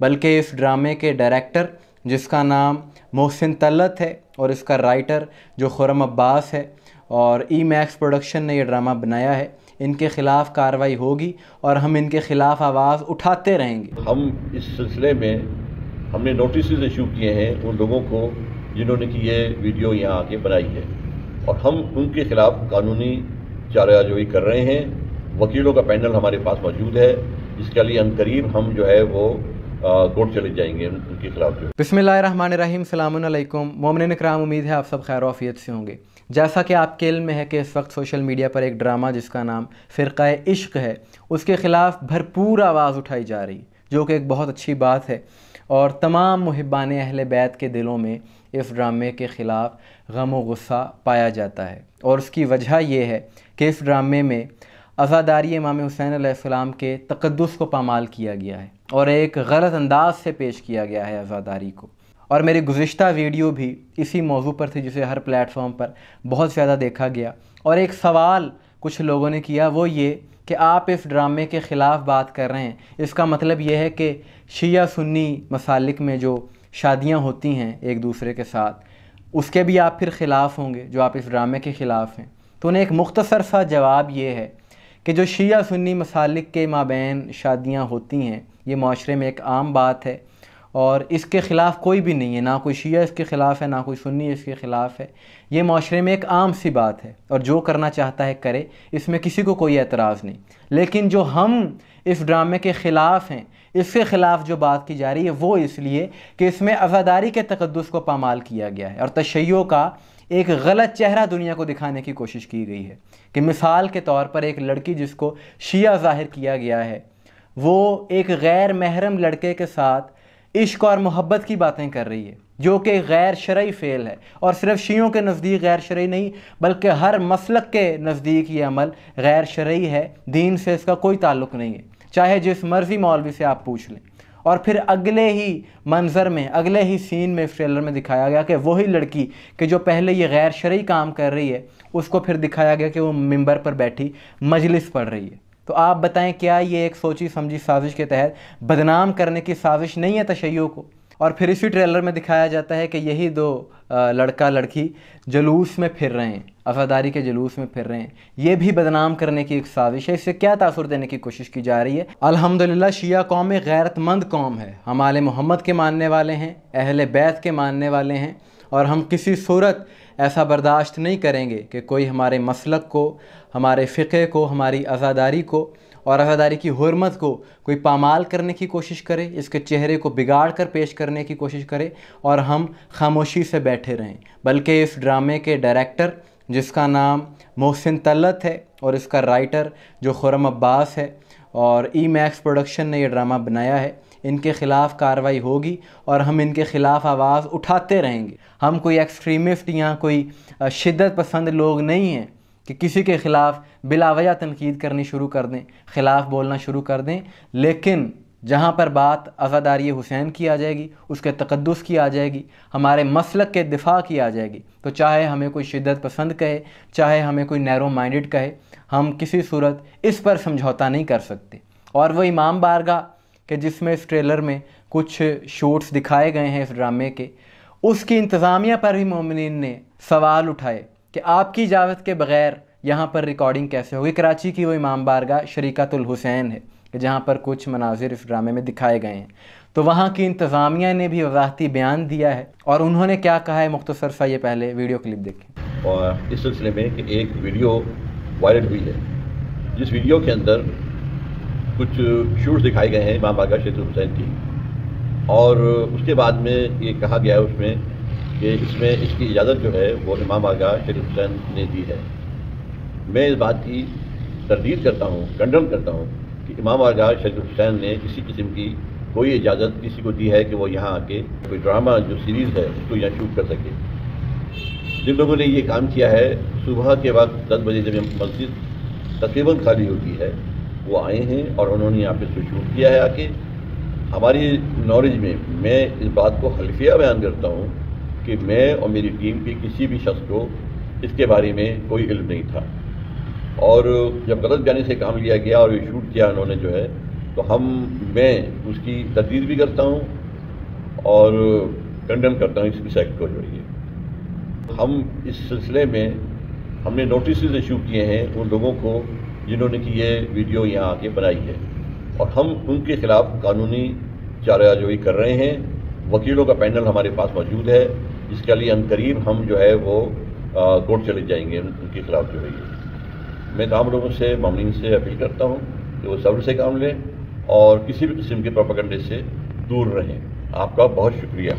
बल्कि इस ड्रामे के डायरेक्टर जिसका नाम मोहसिन तलत है और इसका राइटर जो खुरम अब्बास है और ई मैक्स प्रोडक्शन ने यह ड्रामा बनाया है इनके ख़िलाफ़ कार्रवाई होगी और हम इनके ख़िलाफ़ आवाज़ उठाते रहेंगे हम इस सिलसिले में हमने नोटिस इशू किए हैं उन लोगों को जिन्होंने कि ये वीडियो यहाँ आके बनाई है और हम उनके ख़िलाफ़ कानूनी चाराजोई कर रहे हैं वकीलों का पैनल हमारे पास मौजूद है इसके लिए अनकरीब हम जो है वो कोर्ट चले जाएंगे उनके खिलाफ जो बसमिल रहीम सलामकुम मोमिन कराम उम्मीद है आप सब खैर वफियत से होंगे जैसा कि आपके इल्म में है कि इस वक्त सोशल मीडिया पर एक ड्रामा जिसका नाम फ़िरका इश्क है उसके ख़िलाफ़ भरपूर आवाज़ उठाई जा रही जो कि एक बहुत अच्छी बात है और तमाम महबान अहल बैत के दिलों में इस ड्रामे के ख़िलाफ़ गम व गुस्सा पाया जाता है और उसकी वजह यह है कि इस ड्रामे में आज़ादारी इमाम हुसैन आसमाम के तकदस को पामाल किया गया है और एक गलत अंदाज से पेश किया गया है आज़ादारी को और मेरी गुज्त वीडियो भी इसी मौजू पर थी जिसे हर प्लेटफॉर्म पर बहुत ज़्यादा देखा गया और एक सवाल कुछ लोगों ने किया वो ये कि आप इस ड्रामे के ख़िलाफ़ बात कर रहे हैं इसका मतलब ये है कि शिया सुन्नी मसालिक में जो शादियाँ होती हैं एक दूसरे के साथ उसके भी आप फिर ख़िलाफ़ होंगे जो आप इस ड्रामे के ख़िलाफ़ हैं तो उन्हें एक मुख्तसर सा जवाब ये है कि जो शिया सुन्नी मसालिक के माबेन शादियाँ होती हैं ये माशरे में एक आम बात है और इसके ख़िलाफ़ कोई भी नहीं है ना कोई शिया इसके ख़िलाफ़ है ना कोई सुन्नी इसके ख़िलाफ़ है ये माशरे में एक आम सी बात है और जो करना चाहता है करे इसमें किसी को कोई एतराज़ नहीं लेकिन जो हम इस ड्रामे के ख़िलाफ़ हैं इसके ख़िलाफ़ जो बात की जा रही है वो इसलिए कि इसमें आज़ादारी के तकदस को पामाल किया गया है और तशैयों का एक गलत चेहरा दुनिया को दिखाने की कोशिश की गई है कि मिसाल के तौर पर एक लड़की जिसको शिया जाहिर किया गया है वो एक गैर महरम लड़के के साथ इश्क और मोहब्बत की बातें कर रही है जो कि गैर शर्य फ़ेल है और सिर्फ शीयों के नज़दीक गैर शर्य नहीं बल्कि हर मसलक के नज़दीक ये अमल गैर शर्य है दीन से इसका कोई ताल्लुक नहीं है चाहे जिस मर्ज़ी मौलवी से आप पूछ लें और फिर अगले ही मंज़र में अगले ही सीन में इस ट्रेलर में दिखाया गया कि वही लड़की कि जो पहले ये गैर शर्य काम कर रही है उसको फिर दिखाया गया कि वो मंबर पर बैठी मजलिस पढ़ रही है तो आप बताएं क्या ये एक सोची समझी साजिश के तहत बदनाम करने की साजिश नहीं है तशैयों को और फिर इसी ट्रेलर में दिखाया जाता है कि यही दो लड़का लड़की जलूस में फिर रहे हैं अफादारी के जलूस में फिर रहे हैं ये भी बदनाम करने की एक साजिश है इससे क्या तासुर देने की कोशिश की जा रही है अल्हम्दुलिल्लाह शिया कौम गैरतमंद कौम है हमारे मोहम्मद के मानने वाले हैं अहल बैत के मानने वाले हैं और हम किसी सूरत ऐसा बर्दाश्त नहीं करेंगे कि कोई हमारे मसलक को हमारे फ़िक़े को हमारी आज़ादारी को और आज़ादारी की हरमत को कोई पामाल करने की कोशिश करे इसके चेहरे को बिगाड़ कर पेश करने की कोशिश करे और हम खामोशी से बैठे रहें बल्कि इस ड्रामे के डायरेक्टर जिसका नाम मोहसिन तलत है और इसका राइटर जो खुरम अब्बास है और ई मैक्स प्रोडक्शन ने यह ड्रामा बनाया है इनके ख़िलाफ़ कार्रवाई होगी और हम इनके ख़िलाफ़ आवाज़ उठाते रहेंगे हम कोई एक्सट्रीमिस्ट या कोई शिदत पसंद लोग नहीं हैं कि किसी के ख़िलाफ़ बिलावज तनकीद करनी शुरू कर दें ख़िलाफ़ बोलना शुरू कर दें लेकिन जहाँ पर बात आज़ादारी हुसैन की आ जाएगी उसके तकदस की आ जाएगी हमारे मसलक के दिफा की आ जाएगी तो चाहे हमें कोई शिदत पसंद कहे चाहे हमें कोई नैरो माइंडेड कहे हम किसी सूरत इस पर समझौता नहीं कर सकते और वो इमाम बारगा कि जिसमें इस ट्रेलर में कुछ शॉट्स दिखाए गए हैं इस ड्रामे के उसकी इंतज़ामिया पर भी मोमिन ने सवाल उठाए कि आपकी इजाज़त के बगैर यहाँ पर रिकॉर्डिंग कैसे होगी कराची की वो इमाम बारगा शरीकतुल हुसैन है कि जहाँ पर कुछ मनाजिर इस ड्रामे में दिखाए गए हैं तो वहाँ की इंतज़ामिया ने भी वजाहती बयान दिया है और उन्होंने क्या कहा है मुख्तसर सा ये पहले वीडियो क्लिप देखें और इस सिलसिले में कि एक वीडियो वायरल हुई है जिस वीडियो के अंदर कुछ शूट दिखाए गए हैं इमाम आगा शेख हुसैन की और उसके बाद में ये कहा गया है उसमें कि इसमें इसकी इजाज़त जो है वो इमाम आगा शेख हुसैन ने दी है मैं इस बात की तरदीद करता हूँ कंडम करता हूँ कि इमाम आगा शेख हुसैन ने किसी किस्म की कोई इजाज़त किसी को दी है कि वो यहाँ आके कोई ड्रामा जो सीरीज़ है उसको यहाँ शूट कर सके जिन लोगों ने ये काम किया है सुबह के वक्त दस बजे जब मस्जिद तकरीबन खाली होती है वो आए हैं और उन्होंने यहाँ पे इसको शूट किया है आके हमारी नॉलेज में मैं इस बात को हल्फिया बयान करता हूँ कि मैं और मेरी टीम के किसी भी शख्स को इसके बारे में कोई इल्म नहीं था और जब गलत जाने से काम लिया गया और ये शूट किया उन्होंने जो है तो हम मैं उसकी तस्दीर भी करता हूँ और कंडम करता हूँ इस एक्ट को जोड़िए हम इस सिलसिले में हमने नोटिस इशू किए हैं उन लोगों को जिन्होंने कि ये वीडियो यहाँ आके बनाई है और हम उनके खिलाफ कानूनी चाराजोई कर रहे हैं वकीलों का पैनल हमारे पास मौजूद है इसके लिए करीब हम जो है वो कोर्ट चले जाएंगे उनके खिलाफ जो है ये मैं तमाम लोगों से मामिन से अपील करता हूँ कि वो सब्र से काम लें और किसी भी किस्म के प्रोपागंडे से दूर रहें आपका बहुत शुक्रिया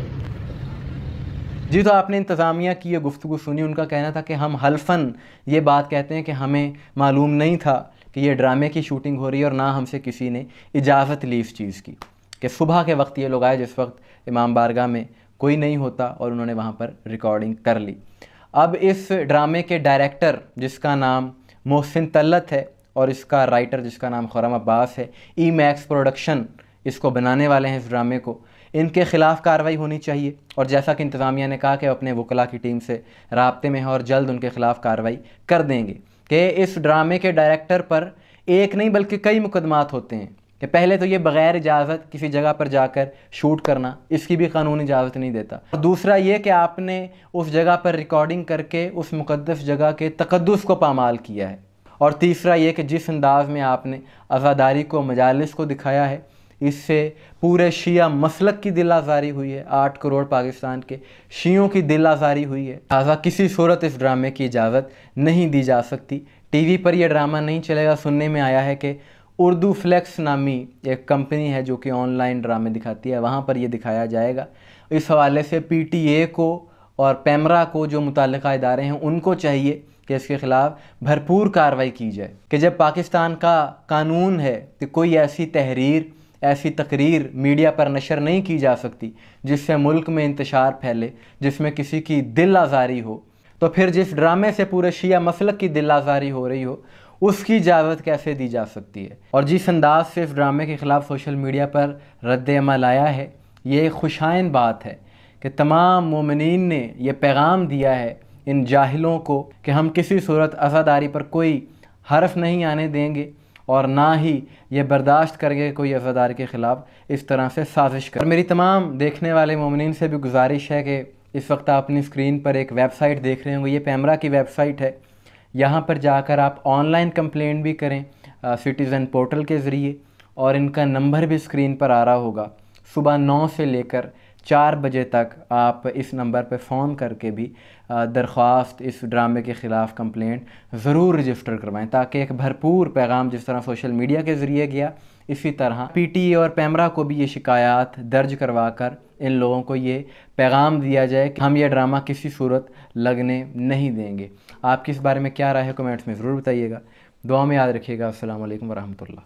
जी तो आपने इंतज़ामिया की ये गुफ्तु सुनी उनका कहना था कि हम हल्फन ये बात कहते हैं कि हमें मालूम नहीं था कि ये ड्रामे की शूटिंग हो रही है और ना हमसे किसी ने इजाज़त ली इस चीज़ की कि सुबह के वक्त ये लोग आए जिस वक्त इमाम बारगाह में कोई नहीं होता और उन्होंने वहाँ पर रिकॉर्डिंग कर ली अब इस ड्रामे के डायरेक्टर जिसका नाम मोहसिन तल्लत है और इसका राइटर जिसका नाम खुरम अब्बास है ई मैक्स प्रोडक्शन इसको बनाने वाले हैं इस ड्रामे को इनके खिलाफ कार्रवाई होनी चाहिए और जैसा कि इंतज़ामिया ने कहा कि अपने वकला की टीम से रबते में है और जल्द उनके खिलाफ कार्रवाई कर देंगे कि इस ड्रामे के डायरेक्टर पर एक नहीं बल्कि कई मुकदमात होते हैं कि पहले तो ये बग़ैर इजाज़त किसी जगह पर जाकर शूट करना इसकी भी कानून इजाज़त नहीं देता और दूसरा ये कि आपने उस जगह पर रिकॉर्डिंग करके उस मुकदस जगह के तकदस को पामाल किया है और तीसरा ये कि जिस अंदाज़ में आपने आज़ादारी को मजालस को दिखाया है इससे पूरे शिया मसलक की दिल आज़ारी हुई है आठ करोड़ पाकिस्तान के शियों की दिल आज़ारी हुई है लिहाजा किसी सूरत इस ड्रामे की इजाज़त नहीं दी जा सकती टीवी पर यह ड्रामा नहीं चलेगा सुनने में आया है कि उर्दू फ्लैक्स नामी एक कंपनी है जो कि ऑनलाइन ड्रामे दिखाती है वहाँ पर यह दिखाया जाएगा इस हवाले से ए को और पैमरा को जो मुतल इदारे हैं उनको चाहिए कि इसके ख़िलाफ़ भरपूर कार्रवाई की जाए कि जब पाकिस्तान का कानून है कि कोई ऐसी तहरीर ऐसी तकरीर मीडिया पर नशर नहीं की जा सकती जिससे मुल्क में इंतशार फैले जिसमें किसी की दिल आज़ारी हो तो फिर जिस ड्रामे से पूरे शिया मसलक की दिल आज़ारी हो रही हो उसकी इजाज़त कैसे दी जा सकती है और जिस अंदाज से इस ड्रामे के ख़िलाफ़ सोशल मीडिया पर रद्दमल आया है ये खुशाइन बात है कि तमाम ममिन ने यह पैगाम दिया है इन जाहिलों को कि हम किसी सूरत आज़ादारी पर कोई हर्फ नहीं आने देंगे और ना ही ये बर्दाश्त करके कोई अज़ादार के ख़िलाफ़ इस तरह से साजिश कर मेरी तमाम देखने वाले ममिन से भी गुजारिश है कि इस वक्त आप अपनी स्क्रीन पर एक वेबसाइट देख रहे होंगे ये पैमरा की वेबसाइट है यहाँ पर जाकर आप ऑनलाइन कंप्लेंट भी करें सिटीज़न पोर्टल के ज़रिए और इनका नंबर भी स्क्रीन पर आ रहा होगा सुबह नौ से लेकर चार बजे तक आप इस नंबर पर फ़ोन करके भी दरख्वास्त इस ड्रामे के ख़िलाफ़ कंप्लेंट ज़रूर रजिस्टर करवाएं ताकि एक भरपूर पैगाम जिस तरह सोशल मीडिया के ज़रिए गया इसी तरह पीटीए और पैमरा को भी ये शिकायत दर्ज करवा कर इन लोगों को ये पैगाम दिया जाए कि हम ये ड्रामा किसी सूरत लगने नहीं देंगे आपकी इस बारे में क्या राय है कमेंट्स में ज़रूर बताइएगा दुआ में याद रखिएगा असल वरहमल